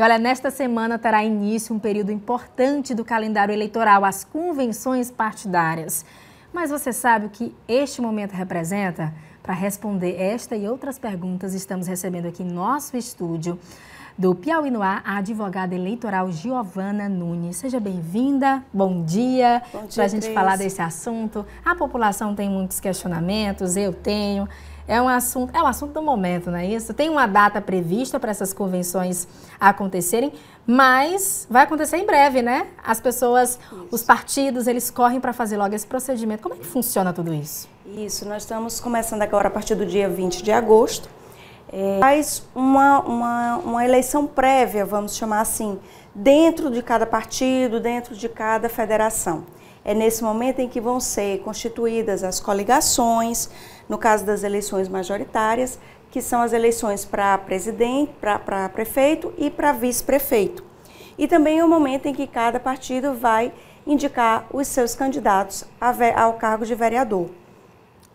E olha, nesta semana terá início um período importante do calendário eleitoral, as convenções partidárias. Mas você sabe o que este momento representa? Para responder esta e outras perguntas, estamos recebendo aqui em nosso estúdio do Piauí no Ar, a advogada eleitoral Giovana Nunes. Seja bem-vinda, bom dia, para a gente Cris. falar desse assunto. A população tem muitos questionamentos, eu tenho. É um assunto, é o um assunto do momento, não é isso? Tem uma data prevista para essas convenções acontecerem, mas vai acontecer em breve, né? As pessoas, isso. os partidos, eles correm para fazer logo esse procedimento. Como é que funciona tudo isso? Isso, nós estamos começando agora a partir do dia 20 de agosto. É, faz uma, uma, uma eleição prévia, vamos chamar assim, dentro de cada partido, dentro de cada federação. É nesse momento em que vão ser constituídas as coligações, no caso das eleições majoritárias, que são as eleições para presidente, para prefeito e para vice-prefeito. E também é o momento em que cada partido vai indicar os seus candidatos ao cargo de vereador.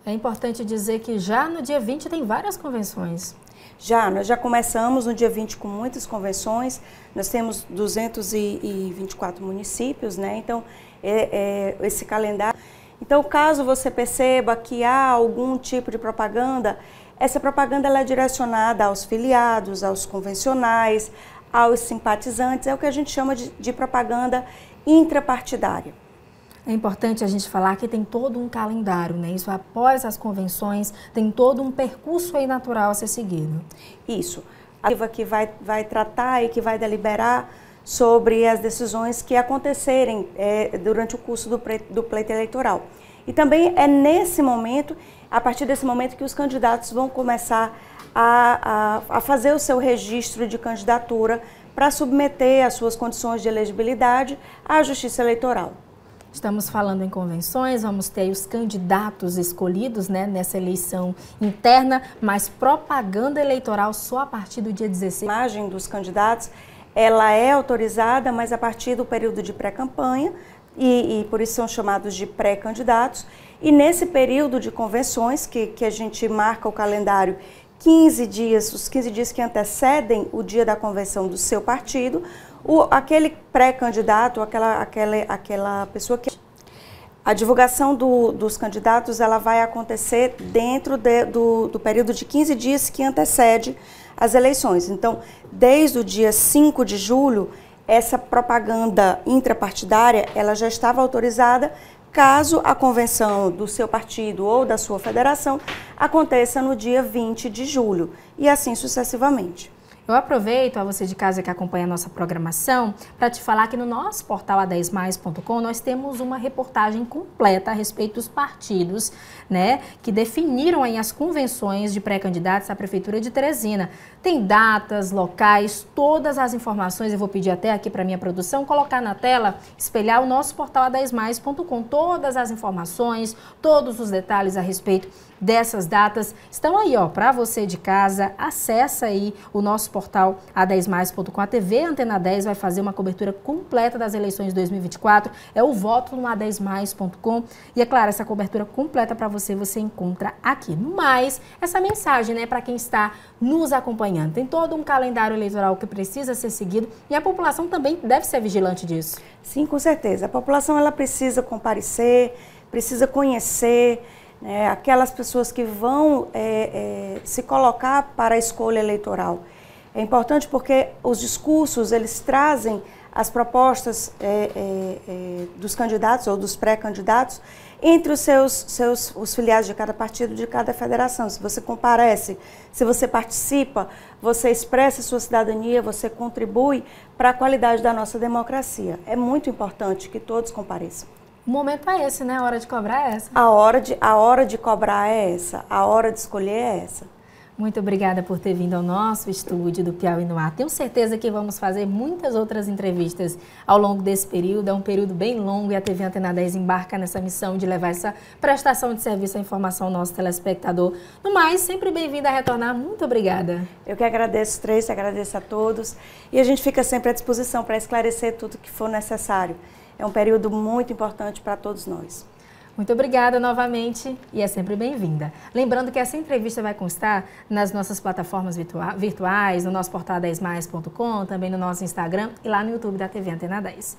É importante dizer que já no dia 20 tem várias convenções. Já, nós já começamos no dia 20 com muitas convenções, nós temos 224 municípios, né? Então, é, é, esse calendário. Então, caso você perceba que há algum tipo de propaganda, essa propaganda é direcionada aos filiados, aos convencionais, aos simpatizantes, é o que a gente chama de, de propaganda intrapartidária. É importante a gente falar que tem todo um calendário, né? Isso após as convenções, tem todo um percurso aí natural a ser seguido. Isso. A que vai, vai tratar e que vai deliberar sobre as decisões que acontecerem é, durante o curso do, pre, do pleito eleitoral. E também é nesse momento, a partir desse momento, que os candidatos vão começar a, a, a fazer o seu registro de candidatura para submeter as suas condições de elegibilidade à Justiça Eleitoral. Estamos falando em convenções, vamos ter os candidatos escolhidos né, nessa eleição interna, mas propaganda eleitoral só a partir do dia 16. A imagem dos candidatos ela é autorizada, mas a partir do período de pré-campanha, e, e, por isso são chamados de pré-candidatos. E nesse período de convenções, que, que a gente marca o calendário 15 dias, os 15 dias que antecedem o dia da convenção do seu partido, o, aquele pré-candidato, aquela, aquela, aquela pessoa que. A divulgação do, dos candidatos ela vai acontecer dentro de, do, do período de 15 dias que antecede as eleições. Então, desde o dia 5 de julho, essa propaganda intrapartidária ela já estava autorizada caso a convenção do seu partido ou da sua federação aconteça no dia 20 de julho, e assim sucessivamente. Eu aproveito a você de casa que acompanha a nossa programação para te falar que no nosso portal a10mais.com nós temos uma reportagem completa a respeito dos partidos, né, que definiram aí as convenções de pré-candidatos à prefeitura de Teresina. Tem datas, locais, todas as informações. Eu vou pedir até aqui para minha produção colocar na tela, espelhar o nosso portal a10mais.com todas as informações, todos os detalhes a respeito dessas datas estão aí, ó, para você de casa. Acessa aí o nosso portal a10mais.com.tv. Antena 10 vai fazer uma cobertura completa das eleições de 2024. É o voto no a10mais.com. E é claro, essa cobertura completa para você você encontra aqui. Mas essa mensagem, né, para quem está nos acompanhando. Tem todo um calendário eleitoral que precisa ser seguido e a população também deve ser vigilante disso. Sim, com certeza. A população ela precisa comparecer, precisa conhecer né, aquelas pessoas que vão é, é, se colocar para a escolha eleitoral. É importante porque os discursos eles trazem as propostas é, é, é, dos candidatos ou dos pré-candidatos entre os seus, seus os filiais de cada partido, de cada federação. Se você comparece, se você participa, você expressa sua cidadania, você contribui para a qualidade da nossa democracia. É muito importante que todos compareçam. O momento é esse, né? A hora de cobrar é essa. A hora de, a hora de cobrar é essa. A hora de escolher é essa. Muito obrigada por ter vindo ao nosso estúdio do Piauí no Ar. Tenho certeza que vamos fazer muitas outras entrevistas ao longo desse período. É um período bem longo e a TV Antena 10 embarca nessa missão de levar essa prestação de serviço à informação ao nosso telespectador. No mais, sempre bem-vinda a retornar. Muito obrigada. Eu que agradeço, três, agradeço a todos. E a gente fica sempre à disposição para esclarecer tudo que for necessário. É um período muito importante para todos nós. Muito obrigada novamente e é sempre bem-vinda. Lembrando que essa entrevista vai constar nas nossas plataformas virtua virtuais, no nosso portal 10mais.com, também no nosso Instagram e lá no YouTube da TV Antena 10.